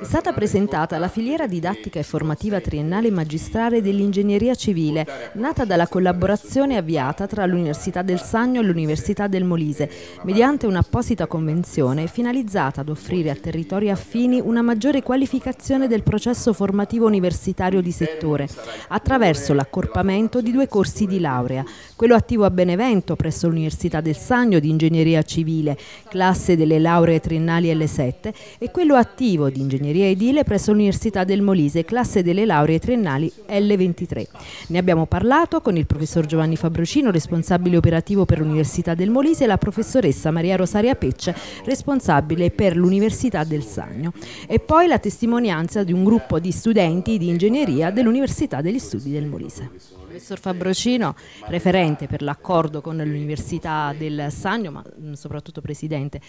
È stata presentata la filiera didattica e formativa triennale magistrale dell'ingegneria civile, nata dalla collaborazione avviata tra l'Università del Sagno e l'Università del Molise, mediante un'apposita convenzione finalizzata ad offrire a territori affini una maggiore qualificazione del processo formativo universitario di settore, attraverso l'accorpamento di due corsi di laurea, quello attivo a Benevento presso l'Università del Sagno di ingegneria civile, classe delle lauree triennali L7, e quello attivo di di ingegneria edile presso l'Università del Molise, classe delle lauree triennali L23. Ne abbiamo parlato con il professor Giovanni Fabrucino, responsabile operativo per l'Università del Molise, e la professoressa Maria Rosaria Pecce, responsabile per l'Università del Sagno. E poi la testimonianza di un gruppo di studenti di ingegneria dell'Università degli Studi del Molise professor Fabrocino, referente per l'accordo con l'Università del Sannio, ma soprattutto presidente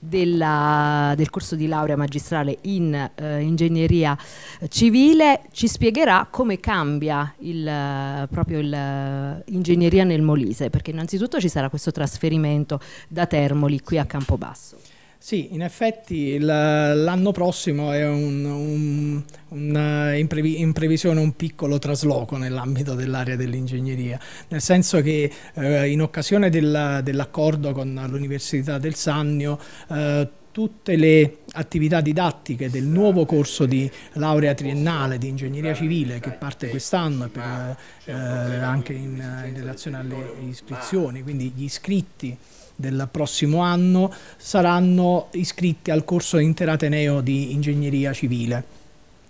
della, del corso di laurea magistrale in eh, ingegneria civile, ci spiegherà come cambia il, proprio l'ingegneria nel Molise, perché innanzitutto ci sarà questo trasferimento da Termoli qui a Campobasso. Sì, in effetti l'anno prossimo è un, un, un, eh, in, previ, in, previsione un piccolo trasloco nell'ambito dell'area dell'ingegneria, nel senso che eh, in occasione dell'accordo con l'Università del Sannio eh, tutte le attività didattiche del nuovo corso di laurea triennale di ingegneria civile che parte quest'anno eh, anche in, in relazione alle iscrizioni, quindi gli iscritti del prossimo anno saranno iscritti al corso interateneo di ingegneria civile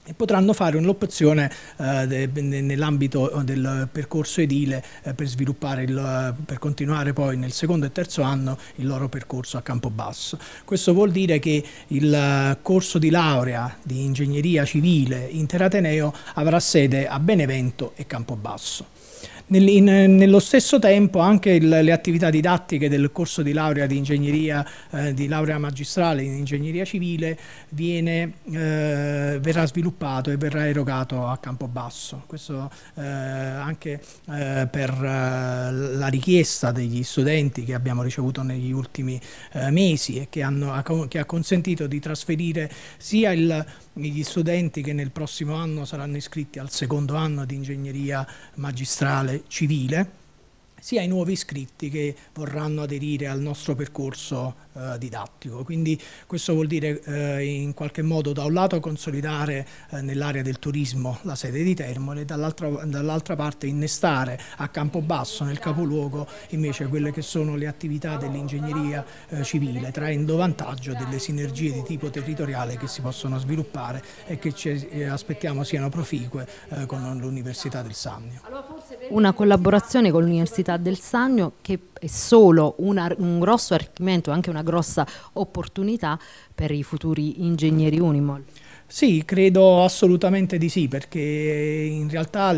e potranno fare un'opzione eh, nell'ambito eh, del percorso edile eh, per sviluppare il, eh, per continuare poi nel secondo e terzo anno il loro percorso a Campobasso. Questo vuol dire che il eh, corso di laurea di ingegneria civile interateneo avrà sede a Benevento e Campobasso. Nel, in, nello stesso tempo anche il, le attività didattiche del corso di laurea di ingegneria, eh, di laurea magistrale in ingegneria civile viene, eh, verrà sviluppato e verrà erogato a basso. Questo eh, anche eh, per eh, la richiesta degli studenti che abbiamo ricevuto negli ultimi eh, mesi e che, hanno, che, ha consentito di trasferire sia il, gli studenti che nel prossimo anno saranno iscritti al secondo anno di ingegneria magistrale civile sia i nuovi iscritti che vorranno aderire al nostro percorso eh, didattico. Quindi questo vuol dire eh, in qualche modo da un lato consolidare eh, nell'area del turismo la sede di Termole e dall'altra dall parte innestare a Campobasso, nel capoluogo, invece quelle che sono le attività dell'ingegneria eh, civile, traendo vantaggio delle sinergie di tipo territoriale che si possono sviluppare e che ci eh, aspettiamo siano proficue eh, con l'Università del Sannio una collaborazione con l'Università del Sannio che è solo una, un grosso arricchimento e anche una grossa opportunità per i futuri ingegneri Unimol. Sì, credo assolutamente di sì, perché in realtà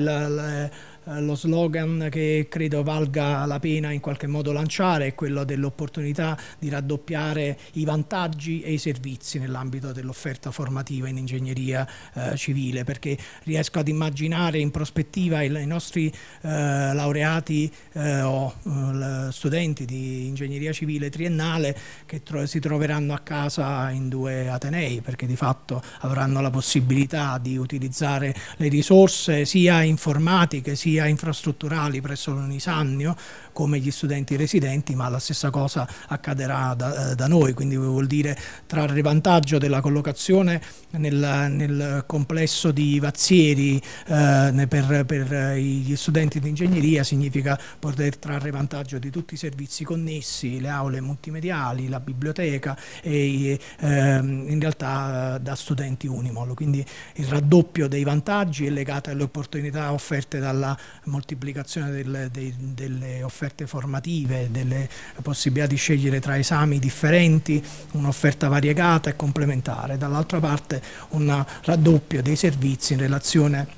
eh, lo slogan che credo valga la pena in qualche modo lanciare è quello dell'opportunità di raddoppiare i vantaggi e i servizi nell'ambito dell'offerta formativa in ingegneria eh, civile, perché riesco ad immaginare in prospettiva il, i nostri eh, laureati eh, o eh, studenti di ingegneria civile triennale che tro si troveranno a casa in due atenei, perché di fatto avranno la possibilità di utilizzare le risorse sia informatiche sia infrastrutturali presso l'Unisannio come gli studenti residenti, ma la stessa cosa accadrà da, eh, da noi, quindi vuol dire trarre vantaggio della collocazione nel, nel complesso di Vazzieri eh, per, per, eh, gli studenti di ingegneria significa poter trarre vantaggio di tutti i servizi connessi, le aule multimediali, la biblioteca e ehm, in realtà eh, da studenti Unimol, quindi il raddoppio dei vantaggi è legato alle opportunità offerte dalla moltiplicazione del, dei, delle offerte offerte formative, delle possibilità di scegliere tra esami differenti, un'offerta variegata e complementare, dall'altra parte un raddoppio dei servizi in relazione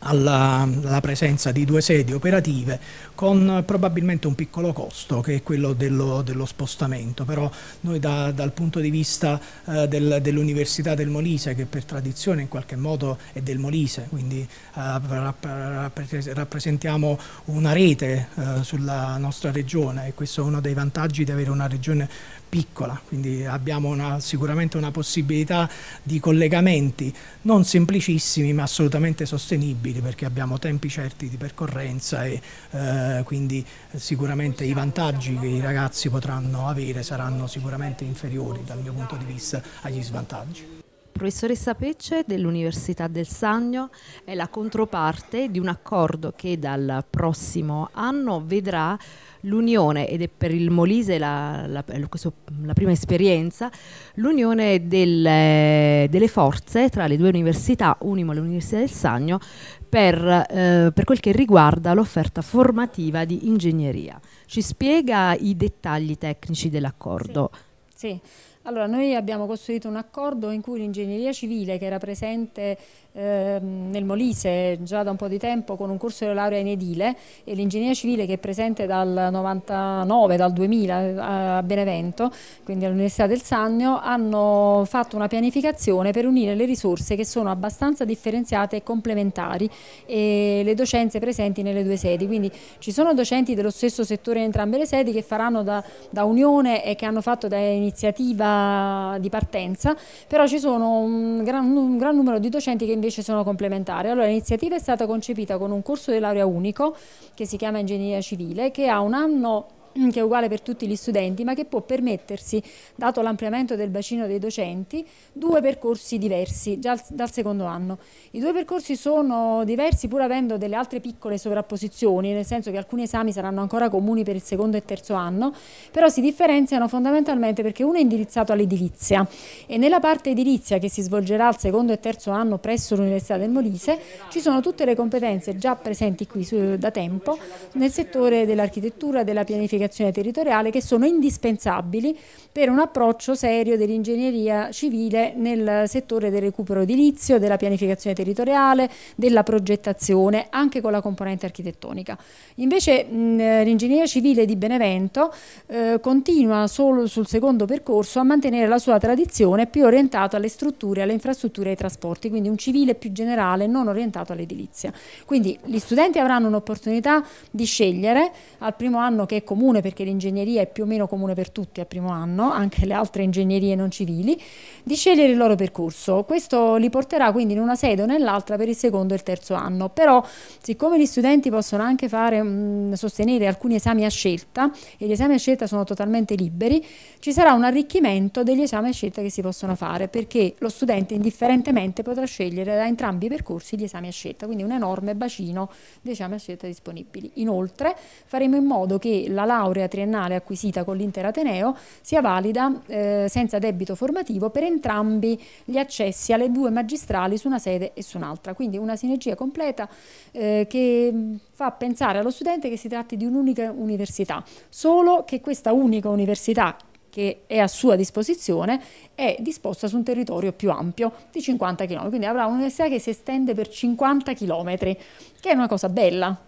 alla, alla, presenza di due sedi operative con probabilmente un piccolo costo che è quello dello, dello spostamento, però noi da, dal punto di vista eh, del, dell'Università del Molise che per tradizione in qualche modo è del Molise, quindi eh, rappresentiamo una rete eh, sulla nostra regione e questo è uno dei vantaggi di avere una regione piccola, quindi abbiamo una, sicuramente una possibilità di collegamenti non semplicissimi ma assolutamente sostenibili perché abbiamo tempi certi di percorrenza e eh, quindi sicuramente i vantaggi che i ragazzi potranno avere saranno sicuramente inferiori dal mio punto di vista agli svantaggi professoressa Pecce dell'Università del Sannio è la controparte di un accordo che dal prossimo anno vedrà l'unione, ed è per il Molise la, la, questo, la prima esperienza, l'unione delle, delle, forze tra le due università, Unimo e l'Università del Sannio, per, eh, per quel che riguarda l'offerta formativa di ingegneria. Ci spiega i dettagli tecnici dell'accordo? Sì. sì. Allora, noi abbiamo costruito un accordo in cui l'ingegneria civile che era presente Ehm, nel Molise già da un po' di tempo con un corso di laurea in edile e l'ingegneria civile che è presente dal 99, dal 2000 eh, a Benevento, quindi all'Università del Sannio, hanno fatto una pianificazione per unire le risorse che sono abbastanza differenziate e complementari e le docenze presenti nelle due sedi, quindi ci sono docenti dello stesso settore in entrambe le sedi che faranno da, da unione e che hanno fatto da iniziativa di partenza, però ci sono un gran, un gran numero di docenti che invece sono complementari. Allora, l'iniziativa è stata concepita con un corso di laurea unico che si chiama Ingegneria Civile, che ha un anno che è uguale per tutti gli studenti, ma che può permettersi, dato l'ampliamento del bacino dei docenti, due percorsi diversi già dal secondo anno. I due percorsi sono diversi pur avendo delle altre piccole sovrapposizioni, nel senso che alcuni esami saranno ancora comuni per il secondo e terzo anno, però si differenziano fondamentalmente perché uno è indirizzato all'edilizia e nella parte edilizia che si svolgerà al secondo e terzo anno presso l'Università del Molise ci sono tutte le competenze già presenti qui da tempo nel settore dell'architettura, della pianificazione pianificazione territoriale che sono indispensabili per un approccio serio dell'ingegneria civile nel settore del recupero edilizio, della pianificazione territoriale, della progettazione, anche con la componente architettonica. Invece l'ingegneria civile di Benevento eh, continua solo sul secondo percorso a mantenere la sua tradizione più orientata alle strutture, alle infrastrutture e ai trasporti, quindi un civile più generale non orientato all'edilizia. Quindi gli studenti avranno un'opportunità di scegliere al primo anno che è comunque comune perché l'ingegneria è più o meno comune per tutti al primo anno, anche le altre ingegnerie non civili, di scegliere il loro percorso. Questo li porterà quindi in una sede o nell'altra per il secondo e il terzo anno, però siccome gli studenti possono anche fare, mh, sostenere alcuni esami a scelta e gli esami a scelta sono totalmente liberi, ci sarà un arricchimento degli esami a scelta che si possono fare perché lo studente indifferentemente potrà scegliere da entrambi i percorsi gli esami a scelta, quindi un enorme bacino di esami a scelta disponibili. Inoltre faremo in modo che la laurea laurea triennale acquisita con l'Inter Ateneo sia valida eh, senza debito formativo per entrambi gli accessi alle due magistrali su una sede e su un'altra. Quindi una sinergia completa eh, che mm, fa pensare allo studente che si tratti di un'unica università, solo che questa unica università che è a sua disposizione è disposta su un territorio più ampio di 50 km, quindi avrà un'università che si estende per 50 km, che è una cosa bella.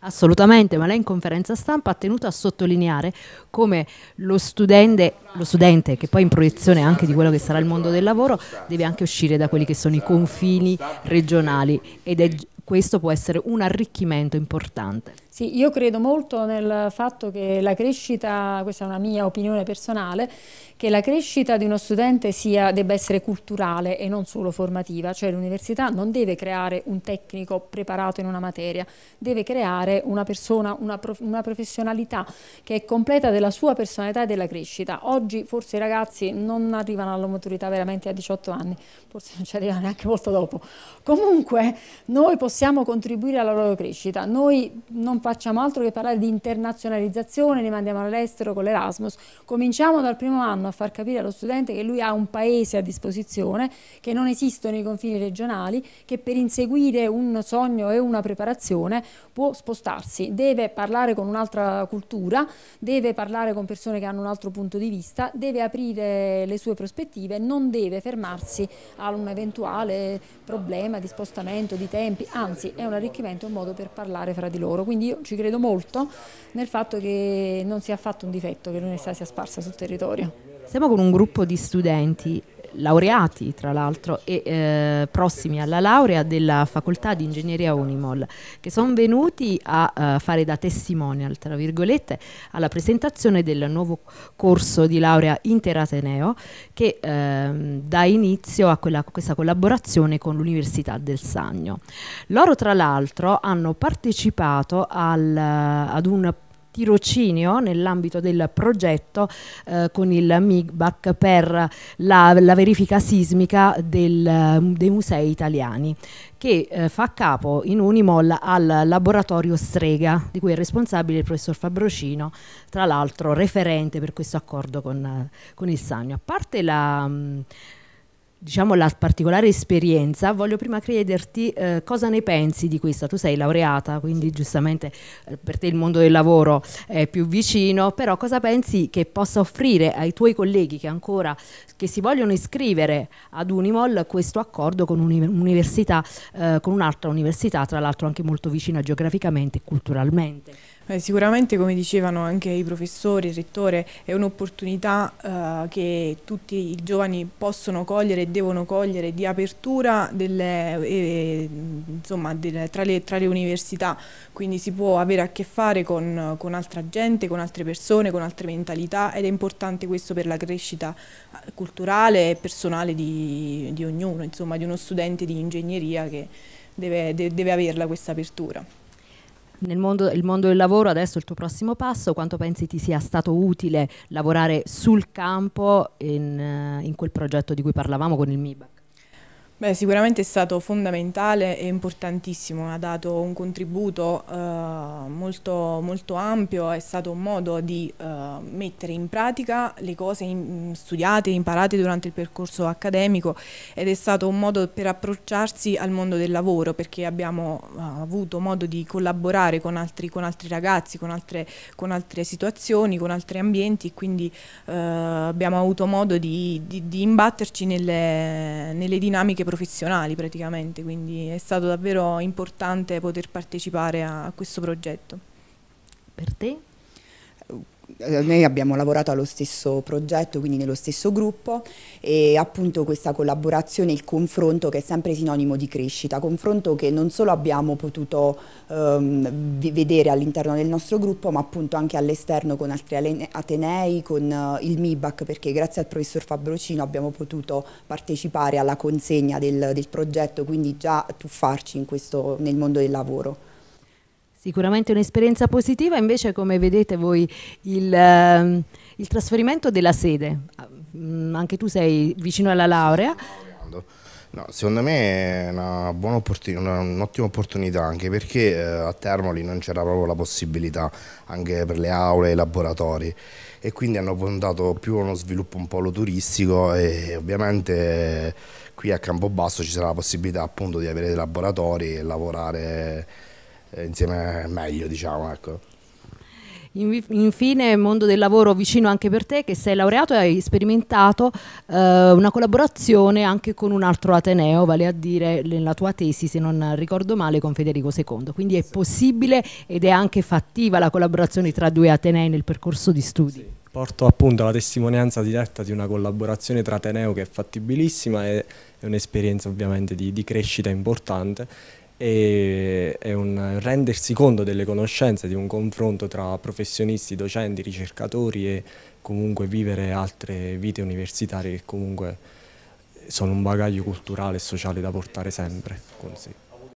Assolutamente, ma lei in conferenza stampa ha tenuto a sottolineare come lo studente, lo studente, che poi in proiezione anche di quello che sarà il mondo del lavoro, deve anche uscire da quelli che sono i confini regionali ed è, questo può essere un arricchimento importante. Sì, io credo molto nel fatto che la crescita, questa è una mia opinione personale, che la crescita di uno studente sia, debba essere culturale e non solo formativa, cioè l'università non deve creare un tecnico preparato in una materia, deve creare una persona, una, prof, una professionalità che è completa della sua personalità e della crescita. Oggi forse i ragazzi non arrivano alla maturità veramente a 18 anni, forse non ci arrivano neanche molto dopo. Comunque noi possiamo contribuire alla loro crescita, noi non facciamo altro che parlare di internazionalizzazione, li mandiamo all'estero con l'Erasmus. Cominciamo dal primo anno a far capire allo studente che lui ha un paese a disposizione, che non esistono i confini regionali, che per inseguire un sogno e una preparazione può spostarsi, deve parlare con un'altra cultura, deve parlare con persone che hanno un altro punto di vista, deve aprire le sue prospettive, non deve fermarsi a un eventuale problema di spostamento, di tempi, anzi è un arricchimento, un modo per parlare fra di loro. Quindi io ci credo molto nel fatto che non sia affatto un difetto che l'università sia sparsa sul territorio. Siamo con un gruppo di studenti laureati tra l'altro e eh, prossimi alla laurea della facoltà di ingegneria Unimol che sono venuti a uh, fare da testimonial tra virgolette alla presentazione del nuovo corso di laurea interateneo che ehm, dà inizio a quella, questa collaborazione con l'Università del Sagno. Loro tra l'altro hanno partecipato al, ad un tirocinio nell'ambito del progetto eh, con il MIGBAC per la, la verifica sismica del, mm, dei musei italiani che eh, fa capo in Unimol al laboratorio Strega, di cui è responsabile il professor Fabrocino, tra l'altro referente per questo accordo con, con il Sannio. A parte la... Mh, mm, diciamo, la particolare esperienza, voglio prima chiederti eh, cosa ne pensi di questa. Tu sei laureata, quindi giustamente eh, per te il mondo del lavoro è più vicino, però cosa pensi che possa offrire ai tuoi colleghi che ancora che si vogliono iscrivere ad Unimol questo accordo con eh, un'altra università, eh, un università, tra l'altro anche molto vicina geograficamente e culturalmente? Eh, sicuramente, come dicevano anche i professori, il rettore, è un'opportunità eh, che tutti i giovani possono cogliere e devono cogliere di apertura delle, eh, insomma, delle, tra, le, tra, le, università, quindi si può avere a che fare con, con altra gente, con altre persone, con altre mentalità ed è importante questo per la crescita culturale e personale di, di ognuno, insomma, di uno studente di ingegneria che deve, de, deve averla questa apertura nel mondo, mondo, del lavoro adesso il tuo prossimo passo, quanto pensi ti sia stato utile lavorare sul campo in, eh, in quel progetto di cui parlavamo con il MIBAC? Beh, sicuramente è stato fondamentale e importantissimo, ha dato un contributo eh, molto, molto, ampio, è stato un modo di eh, mettere in pratica le cose in, studiate, imparate durante il percorso accademico ed è stato un modo per approcciarsi al mondo del lavoro perché abbiamo eh, avuto modo di collaborare con altri, con altri ragazzi, con altre, con altre, situazioni, con altri ambienti, e quindi eh, abbiamo avuto modo di, di, di imbatterci nelle, nelle dinamiche professionali praticamente, quindi è stato davvero importante poter partecipare a questo progetto. Per te? Eh, eh, noi abbiamo lavorato allo stesso progetto, quindi nello stesso gruppo e appunto questa collaborazione, il confronto che è sempre sinonimo di crescita, confronto che non solo abbiamo potuto ehm, vedere all'interno del nostro gruppo ma appunto anche all'esterno con altri Atenei, con eh, il MIBAC perché grazie al professor Fabrocino abbiamo potuto partecipare alla consegna del, del progetto, quindi già tuffarci questo, nel mondo del lavoro. Sicuramente un'esperienza positiva, invece come vedete voi il, eh, il trasferimento della sede, mm, anche tu sei vicino alla laurea. No, secondo me è un'ottima un opportunità anche perché eh, a Termoli non c'era proprio la possibilità anche per le aule e i laboratori e quindi hanno puntato più a uno sviluppo un polo turistico e ovviamente qui a Campobasso ci sarà la possibilità appunto di avere dei laboratori e lavorare eh, insieme meglio, diciamo, ecco. Infine, mondo del lavoro vicino anche per te, che sei laureato e hai sperimentato eh, una collaborazione anche con un altro Ateneo, vale a dire nella tua tesi, se non ricordo male, con Federico II. Quindi è possibile ed è anche fattiva la collaborazione tra due Atenei nel percorso di studi. Sì. Porto appunto la testimonianza diretta di una collaborazione tra Ateneo che è fattibilissima e è un'esperienza ovviamente di, di crescita importante e è un rendersi conto delle conoscenze, di un confronto tra professionisti, docenti, ricercatori e comunque vivere altre vite universitarie che comunque sono un bagaglio culturale e sociale da portare sempre con sé.